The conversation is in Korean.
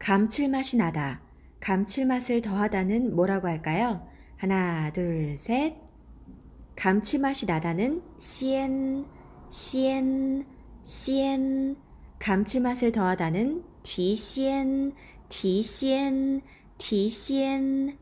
감칠맛이 나다. 감칠맛을 더하다는 뭐라고 할까요? 하나, 둘, 셋. 감칠맛이 나다는 시엔, 시엔, 시엔. 감칠맛을 더하다는 디시엔, 디시엔, 디시엔.